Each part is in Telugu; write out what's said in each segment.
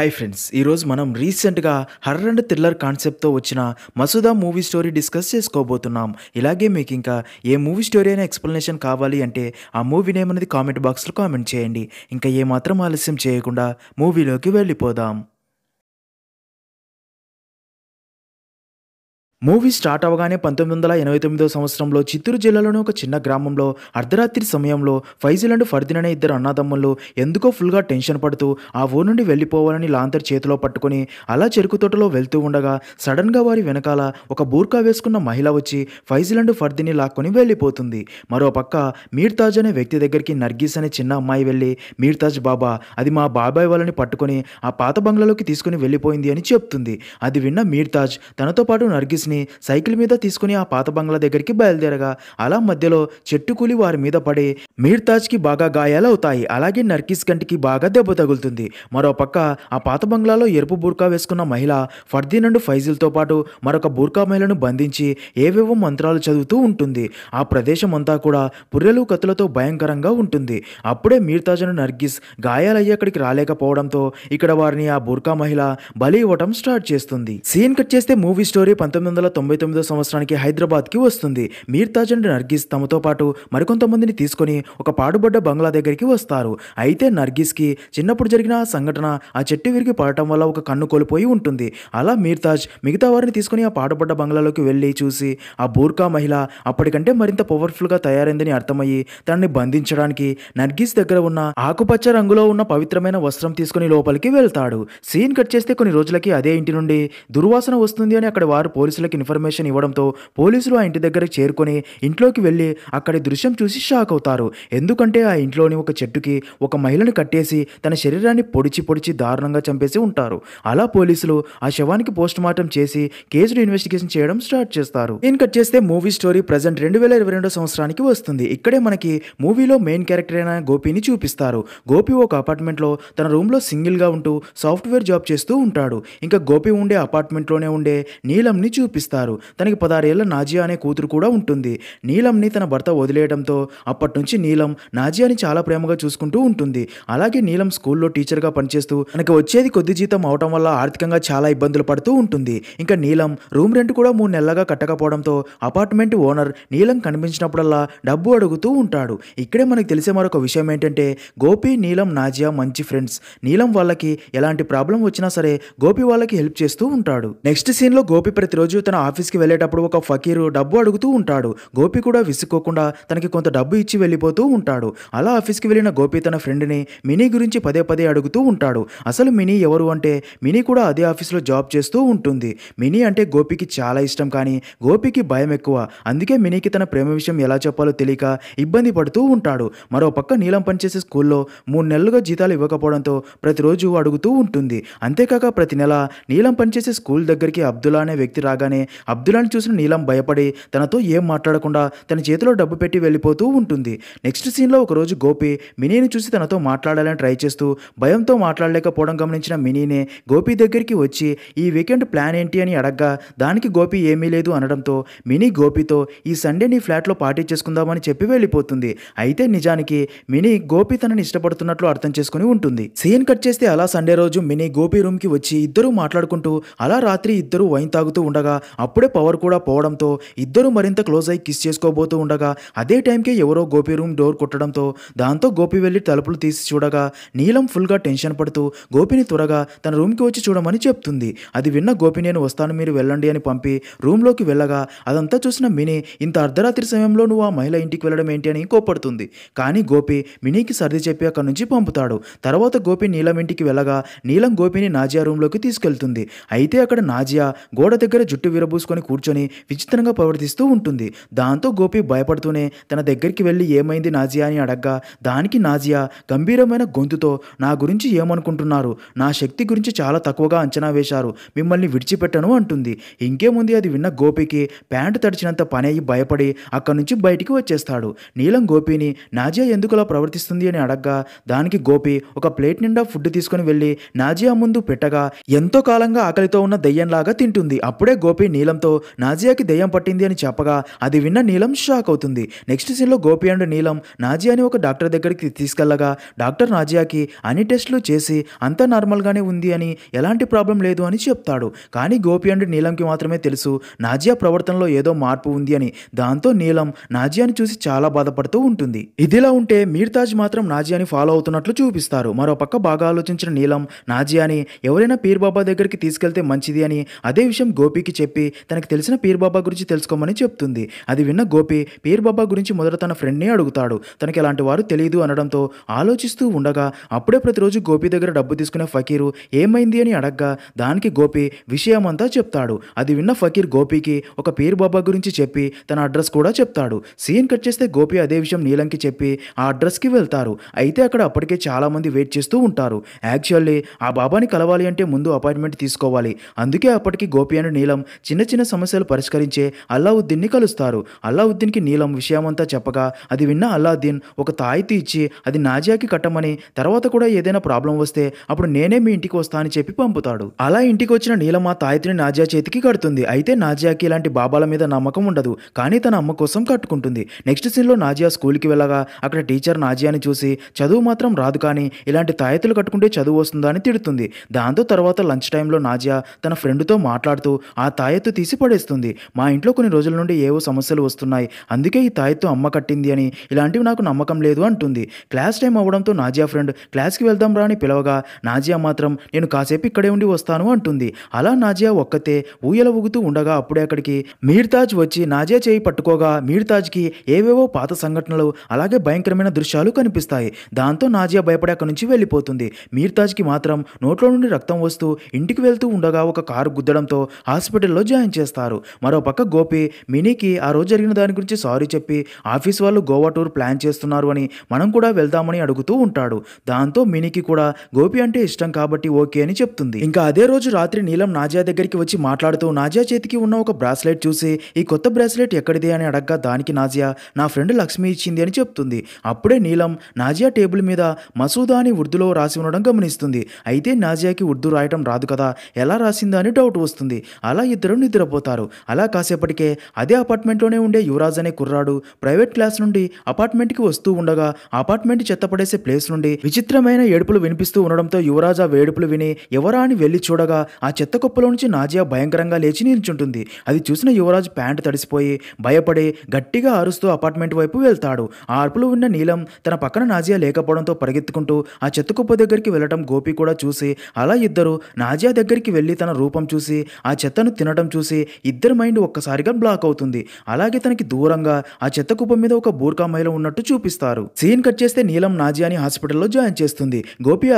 హాయ్ ఫ్రెండ్స్ ఈరోజు మనం రీసెంట్గా హర్ర అండ్ థ్రిల్లర్ కాన్సెప్ట్తో వచ్చిన మసూదా మూవీ స్టోరీ డిస్కస్ చేసుకోబోతున్నాం ఇలాగే మీకు ఇంకా ఏ మూవీ స్టోరీ అయినా ఎక్స్ప్లెనేషన్ కావాలి అంటే ఆ మూవీ నేమ్ అనేది కామెంట్ బాక్స్లో కామెంట్ చేయండి ఇంకా ఏమాత్రం ఆలస్యం చేయకుండా మూవీలోకి వెళ్ళిపోదాం మూవీ స్టార్ట్ అవగానే పంతొమ్మిది వందల ఎనభై తొమ్మిదో సంవత్సరంలో చిత్తూరు జిల్లాలోని ఒక చిన్న గ్రామంలో అర్ధరాత్రి సమయంలో ఫైజల్ అండ్ ఫర్దిన్ అనే ఇద్దరు అన్నదమ్ములు ఎందుకో ఫుల్గా టెన్షన్ పడుతూ ఆ ఊరు నుండి వెళ్ళిపోవాలని లాంతర్ చేతిలో పట్టుకుని అలా చెరుకు తోటలో వెళ్తూ ఉండగా సడన్గా వారి వెనకాల ఒక బూర్కా వేసుకున్న మహిళ వచ్చి ఫైజల్ అండ్ ఫర్దిని లాక్కొని వెళ్ళిపోతుంది మరోపక్క మీర్తాజ్ అనే వ్యక్తి దగ్గరికి నర్గీస్ అనే చిన్న అమ్మాయి వెళ్ళి మీర్తాజ్ బాబా అది మా బాబాయ్ వాళ్ళని పట్టుకొని ఆ పాత బంగ్లాలోకి తీసుకుని వెళ్ళిపోయింది అని చెప్తుంది అది విన్న మీర్తాజ్ తనతో పాటు నర్గీస్ ని సైకిల్ మీద తీసుకుని ఆ పాత బంగ్లా దగ్గరికి బయలుదేరగా అలా మధ్యలో చెట్టు కూలి వారి మీద పడి మీర్తాజ్కి బాగా గాయాలవుతాయి అలాగే నర్కిస్ కంటికి బాగా దెబ్బ తగులుతుంది మరోపక్క ఆ పాత బంగ్లాలో ఎరుపు బూర్కా వేసుకున్న మహిళ ఫర్దీనండ్ ఫైజిల్తో పాటు మరొక బూర్కా మహిళను బంధించి ఏవేవో మంత్రాలు చదువుతూ ఉంటుంది ఆ ప్రదేశం అంతా కూడా పుర్రెలు కత్తులతో భయంకరంగా ఉంటుంది అప్పుడే మీర్తాజను నర్గిస్ గాయాలయ్యి అక్కడికి రాలేకపోవడంతో ఇక్కడ వారిని ఆ బుర్కా మహిళ బలి ఇవ్వటం స్టార్ట్ చేస్తుంది సీన్ కట్ చేస్తే మూవీ స్టోరీ పంతొమ్మిది వందల వందల తొంభై తొమ్మిదో సంవత్సరానికి హైదరాబాద్కి వస్తుంది మీర్తాజ్ అండ్ నర్గీస్ తమతో పాటు మరికొంతమందిని తీసుకొని ఒక పాడుబడ్డ బంగ్లా దగ్గరికి వస్తారు అయితే నర్గీస్కి చిన్నప్పుడు జరిగిన సంఘటన ఆ చెట్టు విరిగి పడటం వల్ల ఒక కన్ను కోల్పోయి ఉంటుంది అలా మీర్తాజ్ మిగతా వారిని తీసుకుని ఆ పాడుబడ్డ బంగ్లాలోకి వెళ్ళి చూసి ఆ బూర్కా మహిళ అప్పటికంటే మరింత పవర్ఫుల్గా తయారైందని అర్థమయ్యి తనని బంధించడానికి నర్గీస్ దగ్గర ఉన్న ఆకుపచ్చ రంగులో ఉన్న పవిత్రమైన వస్త్రం తీసుకుని లోపలికి వెళ్తాడు సీన్ కట్ చేస్తే కొన్ని రోజులకి అదే ఇంటి నుండి దుర్వాసన వస్తుంది అని అక్కడ వారు పోలీసులకి పోలీసులకు ఇన్ఫర్మేషన్ ఇవ్వడంతో పోలీసులు ఆ ఇంటి దగ్గర చేరుకొని ఇంట్లోకి వెళ్ళి అక్కడి దృశ్యం చూసి షాక్ అవుతారు ఎందుకంటే ఆ ఇంట్లోని ఒక చెట్టుకి ఒక మహిళను కట్టేసి తన శరీరాన్ని పొడిచి పొడిచి దారుణంగా చంపేసి ఉంటారు అలా పోలీసులు ఆ శవానికి పోస్ట్ మార్టం చేసి కేసును ఇన్వెస్టిగేషన్ చేయడం స్టార్ట్ చేస్తారు దీని కట్ చేస్తే మూవీ స్టోరీ ప్రజెంట్ రెండు వేల ఇరవై రెండో సంవత్సరానికి వస్తుంది ఇక్కడే మనకి మూవీలో మెయిన్ క్యారెక్టర్ అయిన గోపిని చూపిస్తారు గోపి ఒక అపార్ట్మెంట్లో తన రూమ్లో సింగిల్గా ఉంటూ సాఫ్ట్వేర్ జాబ్ చేస్తూ ఉంటాడు ఇంకా గోపి ఉండే అపార్ట్మెంట్లోనే ఉండే నీలంని చూపిస్తారు కనిపిస్తారు తనకి పదారేళ్ల నాజియా అనే కూతురు కూడా ఉంటుంది నీలంని తన భర్త వదిలేయడంతో అప్పటి నుంచి నీలం నాజియాని చాలా ప్రేమగా చూసుకుంటూ ఉంటుంది అలాగే నీలం స్కూల్లో టీచర్గా పనిచేస్తూ తనకి వచ్చేది కొద్ది జీతం అవటం వల్ల ఆర్థికంగా చాలా ఇబ్బందులు పడుతూ ఉంటుంది ఇంకా నీలం రూమ్ రెంట్ కూడా మూడు నెలలుగా కట్టకపోవడంతో అపార్ట్మెంట్ ఓనర్ నీలం కనిపించినప్పుడల్లా డబ్బు అడుగుతూ ఉంటాడు ఇక్కడే మనకు తెలిసే మరొక విషయం ఏంటంటే గోపి నీలం నాజియా మంచి ఫ్రెండ్స్ నీలం వాళ్ళకి ఎలాంటి ప్రాబ్లం వచ్చినా సరే గోపి వాళ్ళకి హెల్ప్ చేస్తూ ఉంటాడు నెక్స్ట్ సీన్లో గోపి ప్రతిరోజు తన ఆఫీస్కి వెళ్ళేటప్పుడు ఒక ఫకీరు డబ్బు అడుగుతూ ఉంటాడు గోపి కూడా విసుక్కోకుండా తనకి కొంత డబ్బు ఇచ్చి వెళ్ళిపోతూ ఉంటాడు అలా ఆఫీస్కి వెళ్ళిన గోపి తన ఫ్రెండ్ని మినీ గురించి పదే పదే అడుగుతూ ఉంటాడు అసలు మినీ ఎవరు అంటే మినీ కూడా అదే ఆఫీస్లో జాబ్ చేస్తూ ఉంటుంది మినీ అంటే గోపికి చాలా ఇష్టం కానీ గోపికి భయం ఎక్కువ అందుకే మినీకి తన ప్రేమ విషయం ఎలా చెప్పాలో తెలియక ఇబ్బంది పడుతూ ఉంటాడు మరో పక్క నీలం పనిచేసే స్కూల్లో మూడు నెలలుగా జీతాలు ఇవ్వకపోవడంతో ప్రతిరోజు అడుగుతూ ఉంటుంది అంతేకాక ప్రతి నెల నీలం పనిచేసే స్కూల్ దగ్గరికి అబ్దుల్లా అనే వ్యక్తి రాగానే రాగానే అబ్దుల్లాని చూసిన నీలం భయపడి తనతో ఏం మాట్లాడకుండా తన చేతిలో డబ్బు పెట్టి వెళ్ళిపోతూ ఉంటుంది నెక్స్ట్ సీన్లో ఒకరోజు గోపి మినీని చూసి తనతో మాట్లాడాలని ట్రై చేస్తూ భయంతో మాట్లాడలేకపోవడం గమనించిన మినీనే గోపి దగ్గరికి వచ్చి ఈ వీకెండ్ ప్లాన్ ఏంటి అని అడగ్గా దానికి గోపి ఏమీ లేదు అనడంతో మినీ గోపితో ఈ సండే నీ ఫ్లాట్లో పార్టీ చేసుకుందామని చెప్పి వెళ్ళిపోతుంది అయితే నిజానికి మినీ గోపి తనని ఇష్టపడుతున్నట్లు అర్థం చేసుకుని ఉంటుంది సీన్ కట్ చేస్తే అలా సండే రోజు మినీ గోపి రూమ్కి వచ్చి ఇద్దరూ మాట్లాడుకుంటూ అలా రాత్రి ఇద్దరు వైన్ తాగుతూ ఉండగా అప్పుడే పవర్ కూడా పోవడంతో ఇద్దరు మరింత క్లోజ్ అయి కిస్ చేసుకోబోతూ ఉండగా అదే టైంకే ఎవరో గోపి రూమ్ డోర్ కొట్టడంతో దాంతో గోపి వెళ్ళి తలుపులు తీసి చూడగా నీలం ఫుల్గా టెన్షన్ పడుతూ గోపిని త్వరగా తన రూమ్కి వచ్చి చూడమని చెప్తుంది అది విన్న గోపి నేను వస్తాను మీరు వెళ్ళండి అని పంపి రూమ్లోకి వెళ్ళగా అదంతా చూసిన మినీ ఇంత అర్ధరాత్రి సమయంలో నువ్వు ఆ మహిళ ఇంటికి వెళ్ళడం ఏంటి అని కోపడుతుంది కానీ గోపి మినీకి సర్ది చెప్పి అక్కడి నుంచి పంపుతాడు తర్వాత గోపి నీలం ఇంటికి వెళ్ళగా నీలం గోపిని నాజియా రూమ్లోకి తీసుకెళ్తుంది అయితే అక్కడ నాజియా గోడ దగ్గర జుట్టు విరబూసుకొని కూర్చొని విచిత్రంగా ప్రవర్తిస్తూ ఉంటుంది దాంతో గోపి భయపడుతూనే తన దగ్గరికి వెళ్ళి ఏమైంది నాజియా అని అడగ్గా దానికి నాజియా గంభీరమైన గొంతుతో నా గురించి ఏమనుకుంటున్నారు నా శక్తి గురించి చాలా తక్కువగా అంచనా వేశారు మిమ్మల్ని విడిచిపెట్టను అంటుంది ఇంకేముంది అది విన్న గోపికి ప్యాంటు తడిచినంత పని అయ్యి భయపడి అక్కడి నుంచి బయటికి వచ్చేస్తాడు నీలం గోపిని నాజియా ఎందుకు అలా ప్రవర్తిస్తుంది అని అడగ్గా దానికి గోపి ఒక ప్లేట్ నిండా ఫుడ్ తీసుకుని వెళ్ళి నాజియా ముందు పెట్టగా ఎంతో కాలంగా ఆకలితో ఉన్న దయ్యంలాగా తింటుంది అప్పుడే గోపి గోపి నీలంతో నాజియాకి దెయ్యం పట్టింది అని చెప్పగా అది విన్న నీలం షాక్ అవుతుంది నెక్స్ట్ సీన్లో గోపి అండ్ నీలం నాజియాని ఒక డాక్టర్ దగ్గరికి తీసుకెళ్లగా డాక్టర్ నాజియాకి అన్ని టెస్టులు చేసి అంతా నార్మల్గానే ఉంది అని ఎలాంటి ప్రాబ్లం లేదు అని చెప్తాడు కానీ గోపి అండ్ నీలంకి మాత్రమే తెలుసు నాజియా ప్రవర్తనలో ఏదో మార్పు ఉంది అని దాంతో నీలం నాజియాని చూసి చాలా బాధపడుతూ ఉంటుంది ఇదిలా ఉంటే మీర్తాజ్ మాత్రం నాజియాని ఫాలో అవుతున్నట్లు చూపిస్తారు మరోపక్క బాగా ఆలోచించిన నీలం నాజియాని ఎవరైనా పీర్ బాబా దగ్గరికి తీసుకెళ్తే మంచిది అని అదే విషయం గోపికి చెప్పి చెప్పి తనకు తెలిసిన పీర్బాబా గురించి తెలుసుకోమని చెప్తుంది అది విన్న గోపి పీర్బాబా గురించి మొదట తన ఫ్రెండ్నే అడుగుతాడు తనకి ఎలాంటి వారు తెలియదు అనడంతో ఆలోచిస్తూ ఉండగా అప్పుడే ప్రతిరోజు గోపి దగ్గర డబ్బు తీసుకునే ఫకీరు ఏమైంది అని అడగ్గా దానికి గోపి విషయమంతా చెప్తాడు అది విన్న ఫకీర్ గోపికి ఒక పీర్ బాబా గురించి చెప్పి తన అడ్రస్ కూడా చెప్తాడు సీన్ కట్ చేస్తే గోపి అదే విషయం నీలంకి చెప్పి ఆ అడ్రస్కి వెళ్తారు అయితే అక్కడ అప్పటికే చాలా మంది వెయిట్ చేస్తూ ఉంటారు యాక్చువల్లీ ఆ బాబాని కలవాలి అంటే ముందు అపాయింట్మెంట్ తీసుకోవాలి అందుకే అప్పటికి గోపి అండ్ నీలం చిన్న చిన్న సమస్యలు పరిష్కరించే అల్లావుద్దీన్ని కలుస్తారు అల్లావుద్దీన్కి నీలం విషయమంతా చెప్పగా అది విన్న అల్లావుద్దీన్ ఒక తాయితీ ఇచ్చి అది నాజియాకి కట్టమని తర్వాత కూడా ఏదైనా ప్రాబ్లం వస్తే అప్పుడు నేనే మీ ఇంటికి వస్తా అని చెప్పి పంపుతాడు అలా ఇంటికి వచ్చిన నీలం ఆ తాయితిని నాజియా చేతికి కడుతుంది అయితే నాజియాకి ఇలాంటి బాబాల మీద నమ్మకం ఉండదు కానీ తన అమ్మ కోసం కట్టుకుంటుంది నెక్స్ట్ సీన్లో నాజియా స్కూల్కి వెళ్ళగా అక్కడ టీచర్ నాజియాని చూసి చదువు మాత్రం రాదు కానీ ఇలాంటి తాయెత్తులు కట్టుకుంటే చదువు వస్తుందా అని తిడుతుంది దాంతో తర్వాత లంచ్ టైంలో నాజియా తన ఫ్రెండ్తో మాట్లాడుతూ ఆ తాయి తాయెత్తు తీసి పడేస్తుంది మా ఇంట్లో కొన్ని రోజుల నుండి ఏవో సమస్యలు వస్తున్నాయి అందుకే ఈ తాయెత్తు అమ్మ కట్టింది అని ఇలాంటివి నాకు నమ్మకం లేదు అంటుంది క్లాస్ టైం అవ్వడంతో నాజియా ఫ్రెండ్ క్లాస్కి వెళ్దాం రా అని పిలవగా నాజియా మాత్రం నేను కాసేపు ఇక్కడే ఉండి వస్తాను అంటుంది అలా నాజియా ఒక్కతే ఊయల ఊగుతూ ఉండగా అప్పుడే అక్కడికి మీర్తాజ్ వచ్చి నాజియా చేయి పట్టుకోగా మీర్తాజ్కి ఏవేవో పాత సంఘటనలు అలాగే భయంకరమైన దృశ్యాలు కనిపిస్తాయి దాంతో నాజియా భయపడి అక్కడి నుంచి వెళ్ళిపోతుంది మీర్తాజ్కి మాత్రం నోట్లో నుండి రక్తం వస్తూ ఇంటికి వెళ్తూ ఉండగా ఒక కారు గుద్దడంతో హాస్పిటల్ హాస్పిటల్లో జాయిన్ చేస్తారు మరోపక్క గోపి మినీకి ఆ రోజు జరిగిన దాని గురించి సారీ చెప్పి ఆఫీస్ వాళ్ళు గోవా టూర్ ప్లాన్ చేస్తున్నారు అని మనం కూడా వెళ్దామని అడుగుతూ ఉంటాడు దాంతో మినీకి కూడా గోపి అంటే ఇష్టం కాబట్టి ఓకే అని చెప్తుంది ఇంకా అదే రోజు రాత్రి నీలం నాజియా దగ్గరికి వచ్చి మాట్లాడుతూ నాజియా చేతికి ఉన్న ఒక బ్రాస్లెట్ చూసి ఈ కొత్త బ్రాస్లెట్ ఎక్కడిది అని అడగ్గా దానికి నాజియా నా ఫ్రెండ్ లక్ష్మి ఇచ్చింది అని చెప్తుంది అప్పుడే నీలం నాజియా టేబుల్ మీద మసూదా అని ఉర్దూలో రాసి ఉండడం గమనిస్తుంది అయితే నాజియాకి ఉర్దూ రాయటం రాదు కదా ఎలా రాసిందా అని డౌట్ వస్తుంది అలా వాళ్ళిద్దరూ నిద్రపోతారు అలా కాసేపటికే అదే అపార్ట్మెంట్లోనే ఉండే యువరాజ్ అనే కుర్రాడు ప్రైవేట్ క్లాస్ నుండి అపార్ట్మెంట్కి వస్తూ ఉండగా అపార్ట్మెంట్ చెత్తపడేసే ప్లేస్ నుండి విచిత్రమైన ఏడుపులు వినిపిస్తూ ఉండడంతో యువరాజ్ ఆ వేడుపులు విని ఎవరా అని వెళ్ళి చూడగా ఆ చెత్త కుప్పలో నుంచి నాజియా భయంకరంగా లేచి నిల్చుంటుంది అది చూసిన యువరాజ్ ప్యాంటు తడిసిపోయి భయపడి గట్టిగా అరుస్తూ అపార్ట్మెంట్ వైపు వెళ్తాడు ఆ అరుపులు ఉన్న నీలం తన పక్కన నాజియా లేకపోవడంతో పరిగెత్తుకుంటూ ఆ చెత్త కుప్ప దగ్గరికి వెళ్ళడం గోపి కూడా చూసి అలా ఇద్దరు నాజియా దగ్గరికి వెళ్ళి తన రూపం చూసి ఆ చెత్తను తినడం తినడం చూసి ఇద్దరి మైండ్ ఒక్కసారిగా బ్లాక్ అవుతుంది అలాగే తనకి దూరంగా ఆ చెత్త కుప్ప మీద ఒక బూర్కా మహిళ ఉన్నట్టు చూపిస్తారు సీన్ కట్ చేస్తే నీలం నాజియాని హాస్పిటల్లో జాయిన్ చేస్తుంది గోపి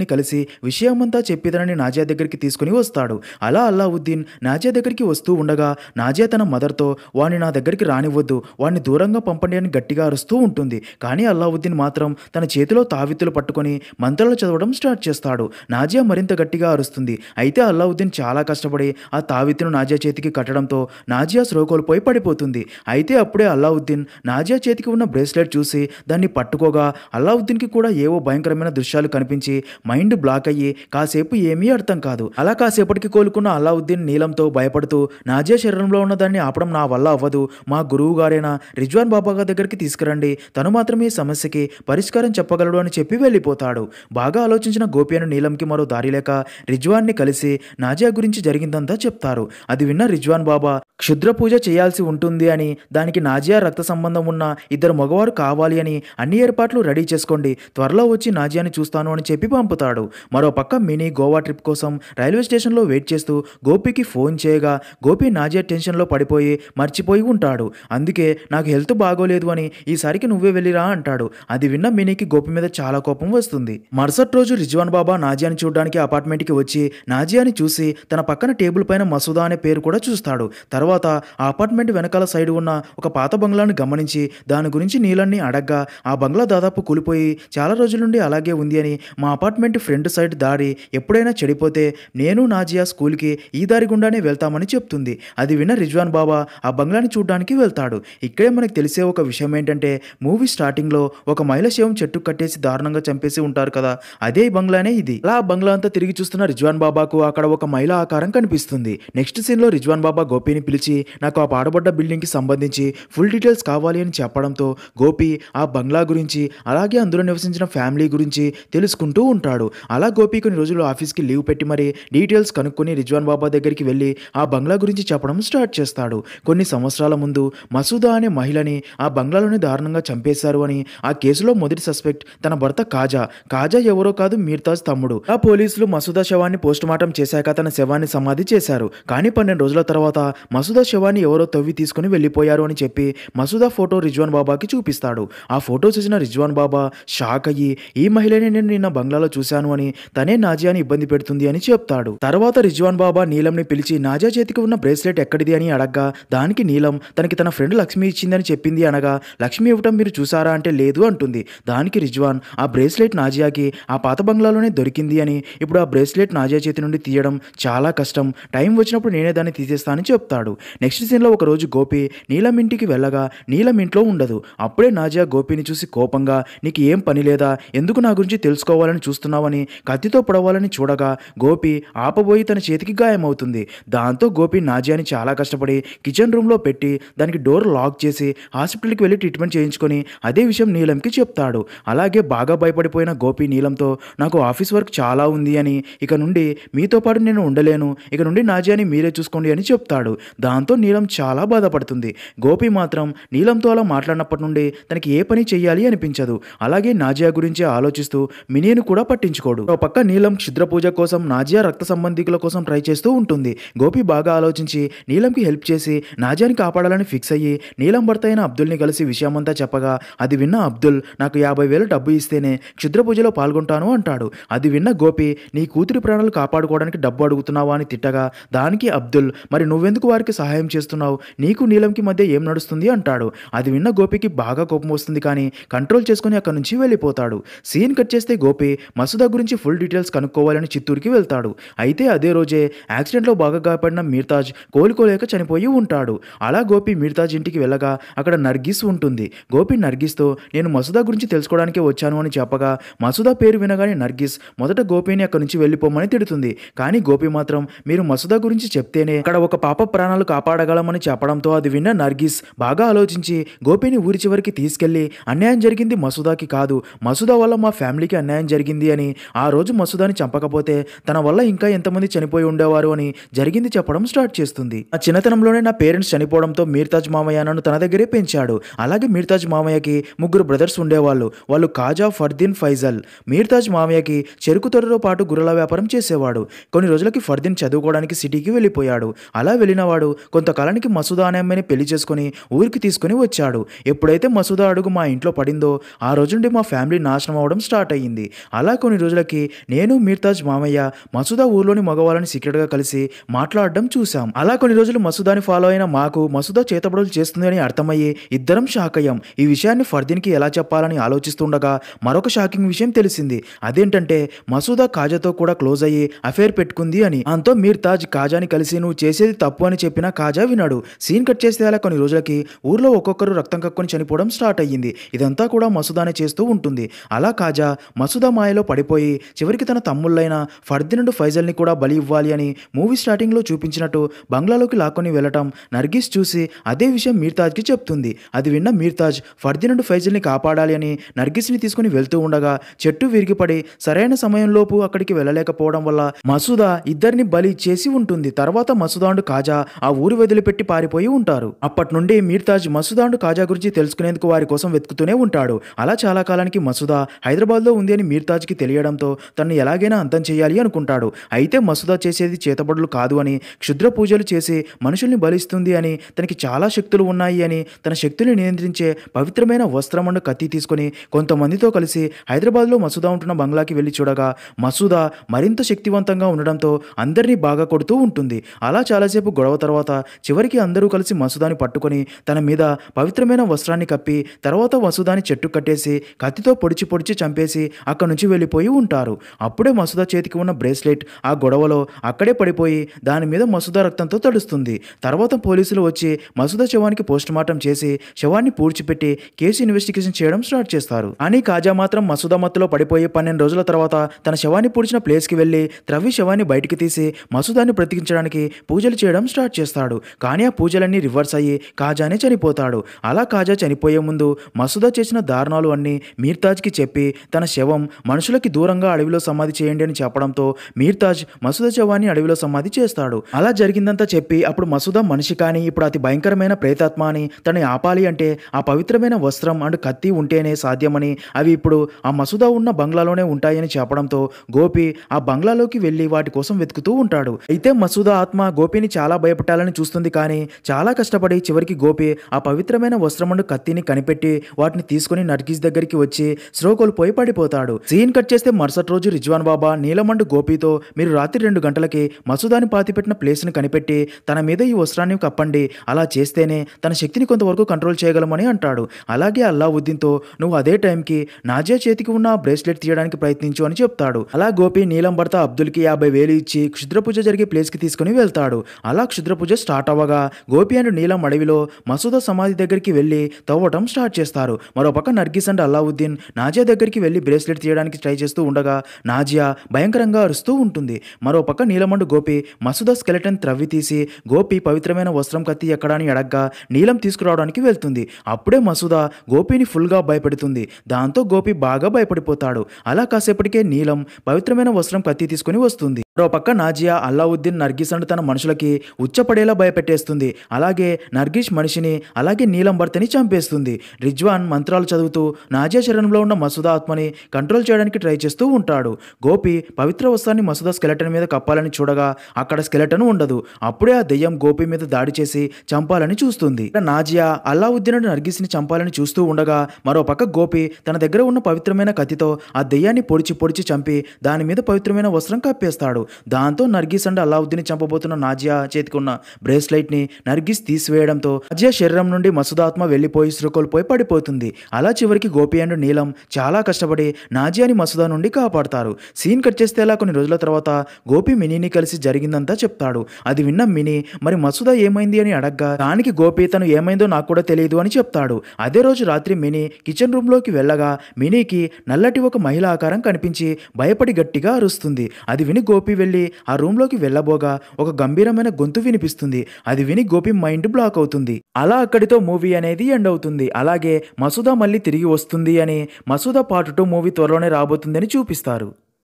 ని కలిసి విషయమంతా చెప్పిదనని నాజియా దగ్గరికి తీసుకుని వస్తాడు అలా అల్లావుద్దీన్ నాజియా దగ్గరికి వస్తూ ఉండగా నాజియా తన మదర్తో వాణ్ణి నా దగ్గరికి రానివ్వద్దు వాణ్ణి దూరంగా పంపండి అని గట్టిగా అరుస్తూ ఉంటుంది కానీ అల్లావుద్దీన్ మాత్రం తన చేతిలో తావిత్తులు పట్టుకొని మంత్రాలు చదవడం స్టార్ట్ చేస్తాడు నాజియా మరింత గట్టిగా అరుస్తుంది అయితే అల్లావుద్దీన్ చాలా కష్టపడి ఆ తావిత్తులు నితిన్ నాజియా చేతికి కట్టడంతో నాజియా స్రో పడిపోతుంది అయితే అప్పుడే అల్లావుద్దీన్ నాజియా చేతికి ఉన్న బ్రేస్లెట్ చూసి దాన్ని పట్టుకోగా అల్లావుద్దీన్కి కూడా ఏవో భయంకరమైన దృశ్యాలు కనిపించి మైండ్ బ్లాక్ అయ్యి కాసేపు ఏమీ అర్థం కాదు అలా కాసేపటికి కోలుకున్న అల్లావుద్దీన్ నీలంతో భయపడుతూ నాజియా శరీరంలో ఉన్న దాన్ని ఆపడం నా వల్ల అవ్వదు మా గురువు గారైనా రిజ్వాన్ బాబా గారి దగ్గరికి తీసుకురండి తను మాత్రం ఈ సమస్యకి పరిష్కారం చెప్పగలడు అని చెప్పి వెళ్ళిపోతాడు బాగా ఆలోచించిన గోపి అని నీలంకి మరో దారి లేక రిజ్వాన్ని కలిసి నాజియా గురించి జరిగిందంతా చెప్తారు అది విన్న రిజ్వాన్ బాబా క్షుద్ర పూజ చేయాల్సి ఉంటుంది అని దానికి నాజియా రక్త సంబంధం ఉన్న ఇద్దరు మగవారు కావాలి అని అన్ని ఏర్పాట్లు రెడీ చేసుకోండి త్వరలో వచ్చి నాజియాని చూస్తాను అని చెప్పి పంపుతాడు మరో పక్క మినీ గోవా ట్రిప్ కోసం రైల్వే స్టేషన్లో వెయిట్ చేస్తూ గోపికి ఫోన్ చేయగా గోపి నాజియా టెన్షన్లో పడిపోయి మర్చిపోయి ఉంటాడు అందుకే నాకు హెల్త్ బాగోలేదు అని ఈసారికి నువ్వే వెళ్ళిరా అంటాడు అది విన్న మినీకి గోపి మీద చాలా కోపం వస్తుంది మరుసటి రోజు రిజ్వాన్ బాబా నాజియాని చూడడానికి అపార్ట్మెంట్కి వచ్చి నాజియాని చూసి తన పక్కన టేబుల్ పైన మసూదా అనే పేరు కూడా చూస్తాడు తర్వాత ఆ అపార్ట్మెంట్ వెనకాల సైడ్ ఉన్న ఒక పాత బంగ్లాను గమనించి దాని గురించి నీలన్ని అడగ్గా ఆ బంగ్లా దాదాపు కూలిపోయి చాలా రోజుల నుండి అలాగే ఉంది అని మా అపార్ట్మెంట్ ఫ్రంట్ సైడ్ దారి ఎప్పుడైనా చెడిపోతే నేను నాజియా స్కూల్కి ఈ దారి గుండానే వెళ్తామని చెప్తుంది అది విన్న రిజ్వాన్ బాబా ఆ బంగ్లాని చూడడానికి వెళ్తాడు ఇక్కడే మనకు తెలిసే ఒక విషయం ఏంటంటే మూవీ స్టార్టింగ్లో ఒక మహిళ శవం చెట్టు కట్టేసి దారుణంగా చంపేసి ఉంటారు కదా అదే బంగ్లానే ఇది అలా బంగ్లా అంతా తిరిగి చూస్తున్న రిజ్వాన్ బాబాకు అక్కడ ఒక మహిళ ఆకారం కనిపిస్తుంది నెక్స్ట్ నెక్స్ట్ సీన్లో రిజ్వాన్ బాబా గోపిని పిలిచి నాకు ఆ పాడబడ్డ బిల్డింగ్కి సంబంధించి ఫుల్ డీటెయిల్స్ కావాలి అని చెప్పడంతో గోపి ఆ బంగ్లా గురించి అలాగే అందులో నివసించిన ఫ్యామిలీ గురించి తెలుసుకుంటూ ఉంటాడు అలా గోపి కొన్ని రోజులు ఆఫీస్కి లీవ్ పెట్టి మరి డీటెయిల్స్ కనుక్కొని రిజ్వాన్ బాబా దగ్గరికి వెళ్ళి ఆ బంగ్లా గురించి చెప్పడం స్టార్ట్ చేస్తాడు కొన్ని సంవత్సరాల ముందు మసూదా అనే మహిళని ఆ బంగ్లాలోని దారుణంగా చంపేశారు అని ఆ కేసులో మొదటి సస్పెక్ట్ తన భర్త కాజా కాజా ఎవరో కాదు మీర్తాజ్ తమ్ముడు ఆ పోలీసులు మసూదా శవాన్ని పోస్టుమార్టం చేశాక తన శవాన్ని సమాధి చేశారు కానీ కానీ పన్నెండు రోజుల తర్వాత మసూదా శవాన్ని ఎవరో తవ్వి తీసుకుని వెళ్ళిపోయారు అని చెప్పి మసూదా ఫోటో రిజ్వాన్ బాబాకి చూపిస్తాడు ఆ ఫోటో చూసిన రిజ్వాన్ బాబా షాక్ అయ్యి ఈ మహిళని నేను నిన్న బంగ్లాలో చూశాను అని తనే నాజియాని ఇబ్బంది పెడుతుంది అని చెప్తాడు తర్వాత రిజ్వాన్ బాబా నీలంని పిలిచి నాజియా చేతికి ఉన్న బ్రేస్లెట్ ఎక్కడిది అని అడగ్గా దానికి నీలం తనకి తన ఫ్రెండ్ లక్ష్మి ఇచ్చిందని చెప్పింది అనగా లక్ష్మి ఇవ్వటం మీరు చూసారా అంటే లేదు అంటుంది దానికి రిజ్వాన్ ఆ బ్రేస్లెట్ నాజియాకి ఆ పాత బంగ్లాలోనే దొరికింది అని ఇప్పుడు ఆ బ్రేస్లెట్ నాజియా చేతి నుండి తీయడం చాలా కష్టం టైం వచ్చినప్పుడు వచ్చినప్పుడు నేనే దాన్ని తీసేస్తానని చెప్తాడు నెక్స్ట్ సీన్లో ఒకరోజు గోపి నీలం ఇంటికి వెళ్ళగా నీలం ఇంట్లో ఉండదు అప్పుడే నాజియా గోపిని చూసి కోపంగా నీకు ఏం పని లేదా ఎందుకు నా గురించి తెలుసుకోవాలని చూస్తున్నావని కత్తితో పొడవాలని చూడగా గోపి ఆపబోయి తన చేతికి గాయమవుతుంది దాంతో గోపి నాజియాని చాలా కష్టపడి కిచెన్ రూమ్లో పెట్టి దానికి డోర్ లాక్ చేసి హాస్పిటల్కి వెళ్ళి ట్రీట్మెంట్ చేయించుకొని అదే విషయం నీలంకి చెప్తాడు అలాగే బాగా భయపడిపోయిన గోపి నీలంతో నాకు ఆఫీస్ వర్క్ చాలా ఉంది అని ఇక నుండి మీతో పాటు నేను ఉండలేను ఇక నుండి నాజియాని మీరే చూసుకోండి అని చెప్తాడు దాంతో నీలం చాలా బాధపడుతుంది గోపి మాత్రం నీలంతో అలా మాట్లాడినప్పటి నుండి తనకి ఏ పని చేయాలి అనిపించదు అలాగే నాజియా గురించి ఆలోచిస్తూ మినీని కూడా పట్టించుకోడు ఒక పక్క నీలం క్షుద్ర పూజ కోసం నాజియా రక్త సంబంధికుల కోసం ట్రై చేస్తూ ఉంటుంది గోపి బాగా ఆలోచించి నీలంకి హెల్ప్ చేసి నాజియాని కాపాడాలని ఫిక్స్ అయ్యి నీలం భర్త అయిన అబ్దుల్ని కలిసి విషయమంతా చెప్పగా అది విన్న అబ్దుల్ నాకు యాభై వేలు డబ్బు ఇస్తేనే క్షుద్ర పూజలో పాల్గొంటాను అంటాడు అది విన్న గోపి నీ కూతురి ప్రాణాలు కాపాడుకోవడానికి డబ్బు అడుగుతున్నావా అని తిట్టగా దానికి నీలంకి అబ్దుల్ మరి నువ్వెందుకు వారికి సహాయం చేస్తున్నావు నీకు నీలంకి మధ్య ఏం నడుస్తుంది అంటాడు అది విన్న గోపికి బాగా కోపం వస్తుంది కానీ కంట్రోల్ చేసుకుని అక్కడి నుంచి వెళ్ళిపోతాడు సీన్ కట్ చేస్తే గోపి మసూదా గురించి ఫుల్ డీటెయిల్స్ కనుక్కోవాలని చిత్తూరుకి వెళ్తాడు అయితే అదే రోజే యాక్సిడెంట్లో బాగా గాయపడిన మీర్తాజ్ కోలుకోలేక చనిపోయి ఉంటాడు అలా గోపి మీర్తాజ్ ఇంటికి వెళ్ళగా అక్కడ నర్గిస్ ఉంటుంది గోపి నర్గిస్తో నేను మసూదా గురించి తెలుసుకోవడానికి వచ్చాను అని చెప్పగా మసూదా పేరు వినగానే నర్గిస్ మొదట గోపిని అక్కడి నుంచి వెళ్ళిపోమని తిడుతుంది కానీ గోపి మాత్రం మీరు మసూదా గురించి చెప్తేనే అక్కడ ఒక పాప ప్రాణాలు కాపాడగలమని చెప్పడంతో అది విన్న నర్గిస్ బాగా ఆలోచించి గోపిని ఊరి చివరికి తీసుకెళ్లి అన్యాయం జరిగింది మసూదాకి కాదు మసూదా వల్ల మా ఫ్యామిలీకి అన్యాయం జరిగింది అని ఆ రోజు మసూదాని చంపకపోతే తన వల్ల ఇంకా ఎంతమంది చనిపోయి ఉండేవారు అని జరిగింది చెప్పడం స్టార్ట్ చేస్తుంది ఆ చిన్నతనంలోనే నా పేరెంట్స్ చనిపోవడంతో మీర్తాజ్ మామయ్య నన్ను తన దగ్గరే పెంచాడు అలాగే మీర్తాజ్ మామయ్యకి ముగ్గురు బ్రదర్స్ ఉండేవాళ్ళు వాళ్ళు కాజా ఫర్దీన్ ఫైజల్ మీర్తాజ్ మామయ్యకి చెరుకు తొరతో పాటు గుర్రల వ్యాపారం చేసేవాడు కొన్ని రోజులకి ఫర్దీన్ చదువుకోవడానికి సిటీకి వెళ్ళిపోయాడు అలా వెళ్ళినవాడు కొంతకాలానికి మసూదా అనే అమ్మాయిని పెళ్లి చేసుకుని ఊరికి తీసుకుని వచ్చాడు ఎప్పుడైతే మసూదా అడుగు మా ఇంట్లో పడిందో ఆ రోజు నుండి మా ఫ్యామిలీ నాశనం అవడం స్టార్ట్ అయ్యింది అలా కొన్ని రోజులకి నేను మీర్తాజ్ మామయ్య మసూదా ఊర్లోని మగవాళ్ళని సీక్రెట్గా కలిసి మాట్లాడడం చూశాం అలా కొన్ని రోజులు మసూదాని ఫాలో అయిన మాకు మసూదా చేతబడులు చేస్తుంది అని అర్థమయ్యి ఇద్దరం షాక్ అయ్యాం ఈ విషయాన్ని ఫర్దీన్కి ఎలా చెప్పాలని ఆలోచిస్తుండగా మరొక షాకింగ్ విషయం తెలిసింది అదేంటంటే మసూదా కాజాతో కూడా క్లోజ్ అయ్యి అఫేర్ పెట్టుకుంది అని అంతో మీర్ తాజ్ కాజాని కలిసి నువ్వు చేసేది తప్పు అని చెప్పినా కాజా వినాడు సీన్ కట్ చేస్తే అలా కొన్ని రోజులకి ఊర్లో ఒక్కొక్కరు రక్తం కక్కుని చనిపోవడం స్టార్ట్ అయ్యింది ఇదంతా కూడా మసుదానే చేస్తూ ఉంటుంది అలా కాజా మసుదా మాయలో పడిపోయి చివరికి తన తమ్ముళ్ళైన ఫర్దినండ్ ఫైజల్ని కూడా బలి ఇవ్వాలి అని మూవీ స్టార్టింగ్లో చూపించినట్టు బంగ్లాలోకి లాక్కొని వెళ్ళటం నర్గిస్ చూసి అదే విషయం మీర్తాజ్కి చెప్తుంది అది విన్న మీర్తాజ్ ఫర్దినండ్ ఫైజల్ని కాపాడాలి అని నర్గిస్ని తీసుకుని వెళ్తూ ఉండగా చెట్టు విరిగిపడి సరైన సమయంలోపు అక్కడికి వెళ్ళలేకపోవడం వల్ల మసూదా ఇద్దరిని బలి చేసి ఉంటుంది తర్వాత మసుదాండు కాజా ఆ ఊరు వదిలిపెట్టి పారిపోయి ఉంటారు అప్పటి నుండి మీర్తాజ్ మసుదాండు కాజా గురించి తెలుసుకునేందుకు వారి కోసం వెతుకుతూనే ఉంటాడు అలా చాలా కాలానికి మసుదా హైదరాబాద్లో ఉంది అని మీర్తాజ్కి తెలియడంతో తను ఎలాగైనా అంతం చేయాలి అనుకుంటాడు అయితే మసుదా చేసేది చేతబడులు కాదు అని క్షుద్ర పూజలు చేసి మనుషుల్ని బలిస్తుంది అని తనకి చాలా శక్తులు ఉన్నాయి అని తన శక్తుల్ని నియంత్రించే పవిత్రమైన వస్త్రమండు కత్తి తీసుకుని కొంతమందితో కలిసి హైదరాబాద్లో మసూదా ఉంటున్న బంగ్లాకి వెళ్ళి చూడగా మసూదా మరింత శక్తివంతంగా ఉండడంతో అందరినీ బాగా కొడుతూ ఉంటుంది ఉంటుంది అలా చాలాసేపు గొడవ తర్వాత చివరికి అందరూ కలిసి మసూదాని పట్టుకొని తన మీద పవిత్రమైన వస్త్రాన్ని కప్పి తర్వాత మసూదాని చెట్టు కట్టేసి కత్తితో పొడిచి పొడిచి చంపేసి అక్కడి నుంచి వెళ్ళిపోయి ఉంటారు అప్పుడే మసూదా చేతికి ఉన్న బ్రేస్లెట్ ఆ గొడవలో అక్కడే పడిపోయి దాని మీద మసూదా రక్తంతో తడుస్తుంది తర్వాత పోలీసులు వచ్చి మసూదా శవానికి పోస్టుమార్టం చేసి శవాన్ని పూడ్చిపెట్టి కేసు ఇన్వెస్టిగేషన్ చేయడం స్టార్ట్ చేస్తారు అని కాజా మాత్రం మసూదా మత్తులో పడిపోయి పన్నెండు రోజుల తర్వాత తన శవాన్ని పూడ్చిన ప్లేస్కి వెళ్ళి త్రవి శవాన్ని బయటికి తీసి మసూదాన్ని బ్రతికించడానికి చేయడానికి పూజలు చేయడం స్టార్ట్ చేస్తాడు కానీ ఆ పూజలన్నీ రివర్స్ అయ్యి కాజానే చనిపోతాడు అలా కాజా చనిపోయే ముందు మసూదా చేసిన దారుణాలు అన్నీ మీర్తాజ్కి చెప్పి తన శవం మనుషులకి దూరంగా అడవిలో సమాధి చేయండి అని చెప్పడంతో మీర్తాజ్ మసూదా శవాన్ని అడవిలో సమాధి చేస్తాడు అలా జరిగిందంతా చెప్పి అప్పుడు మసూదా మనిషి కానీ ఇప్పుడు అతి భయంకరమైన ప్రేతాత్మ అని తనని ఆపాలి అంటే ఆ పవిత్రమైన వస్త్రం అండ్ కత్తి ఉంటేనే సాధ్యమని అవి ఇప్పుడు ఆ మసూదా ఉన్న బంగ్లాలోనే ఉంటాయని చెప్పడంతో గోపి ఆ బంగ్లాలోకి వెళ్ళి వాటి కోసం వెతుకుతూ ఉంటాడు అయితే మసూదా వసుధ ఆత్మ గోపిని చాలా భయపెట్టాలని చూస్తుంది కానీ చాలా కష్టపడి చివరికి గోపి ఆ పవిత్రమైన వస్త్రముండు కత్తిని కనిపెట్టి వాటిని తీసుకుని నర్గీస్ దగ్గరికి వచ్చి శ్రోకోలు పోయి పడిపోతాడు సీన్ కట్ చేస్తే మరుసటి రోజు రిజ్వాన్ బాబా నీలమండు గోపితో మీరు రాత్రి రెండు గంటలకి మసూదాని పాతిపెట్టిన ప్లేస్ని కనిపెట్టి తన మీద ఈ వస్త్రాన్ని కప్పండి అలా చేస్తేనే తన శక్తిని కొంతవరకు కంట్రోల్ చేయగలమని అంటాడు అలాగే అల్లావుద్దీన్తో నువ్వు అదే టైంకి నాజే చేతికి ఉన్న బ్రేస్లెట్ తీయడానికి ప్రయత్నించు అని చెప్తాడు అలా గోపి నీలం భర్త అబ్దుల్కి యాభై వేలు ఇచ్చి క్షుద్ర పూజ జరిగే ప్లేస్కి తీసుకు తీసుకుని వెళ్తాడు అలా క్షుద్రపూజ స్టార్ట్ అవ్వగా గోపి అండ్ నీలం అడవిలో మసూద సమాధి దగ్గరికి వెళ్ళి తవ్వటం స్టార్ట్ చేస్తారు మరోపక్క నర్గిస్ అండ్ అల్లావుద్దీన్ నాజియా దగ్గరికి వెళ్ళి బ్రేస్లెట్ తీయడానికి ట్రై చేస్తూ ఉండగా నాజియా భయంకరంగా అరుస్తూ ఉంటుంది మరోపక్క నీలమండు గోపి మసూద స్కెలెటన్ త్రవ్వి తీసి గోపి పవిత్రమైన వస్త్రం కత్తి ఎక్కడాని అడగ్గా నీలం తీసుకురావడానికి వెళ్తుంది అప్పుడే మసూద గోపిని ఫుల్గా భయపెడుతుంది దాంతో గోపి బాగా భయపడిపోతాడు అలా కాసేపటికే నీలం పవిత్రమైన వస్త్రం కత్తి తీసుకుని వస్తుంది మరోపక్క నాజియా అల్లావుద్దీన్ నర్గి నర్గిస్ అండ్ తన మనుషులకి ఉచ్చపడేలా భయపెట్టేస్తుంది అలాగే నర్గిష్ మనిషిని అలాగే నీలం భర్తని చంపేస్తుంది రిజ్వాన్ మంత్రాలు చదువుతూ నాజా శరణంలో ఉన్న మసూద ఆత్మని కంట్రోల్ చేయడానికి ట్రై చేస్తూ ఉంటాడు గోపి పవిత్ర వస్త్రాన్ని మసూద స్కెలెటన్ మీద కప్పాలని చూడగా అక్కడ స్కెలెటన్ ఉండదు అప్పుడే ఆ దెయ్యం గోపి మీద దాడి చేసి చంపాలని చూస్తుంది నాజియా అల్లావుద్దీన్ నర్గిస్ని చంపాలని చూస్తూ ఉండగా మరోపక్క గోపి తన దగ్గర ఉన్న పవిత్రమైన కత్తితో ఆ దెయ్యాన్ని పొడిచి పొడిచి చంపి దాని మీద పవిత్రమైన వస్త్రం కప్పేస్తాడు దాంతో నర్గిస్ అండ్ అల్లావుద్దీన్ చంపబోతున్న నాజియా చేతికున్న బ్రేస్లైట్ని నర్గిస్ తీసివేయడంతో నాజియా శరీరం నుండి మసుదాత్మ వెళ్ళిపోయి శృకోల్పోయి పడిపోతుంది అలా చివరికి గోపి అండ్ నీలం చాలా కష్టపడి నాజియాని మసుదా నుండి కాపాడతారు సీన్ కట్ చేస్తే అలా కొన్ని రోజుల తర్వాత గోపి మినీని కలిసి జరిగిందంతా చెప్తాడు అది విన్న మినీ మరి మసుదా ఏమైంది అని అడగ్గా దానికి గోపి తను ఏమైందో నాకు కూడా తెలియదు అని చెప్తాడు అదే రోజు రాత్రి మినీ కిచెన్ రూమ్లోకి వెళ్ళగా మినీకి నల్లటి ఒక మహిళ ఆకారం కనిపించి భయపడి గట్టిగా అరుస్తుంది అది విని గోపి వెళ్ళి ఆ రూమ్లోకి వెళ్ళబోగా ఒక గంభీరమైన గొంతు వినిపిస్తుంది అది విని గోపి మైండ్ బ్లాక్ అవుతుంది అలా అక్కడితో మూవీ అనేది ఎండ్ అవుతుంది అలాగే మసూదా మళ్ళీ తిరిగి వస్తుంది అని మసూదా పార్ట్ టూ మూవీ త్వరలోనే రాబోతుందని చూపిస్తారు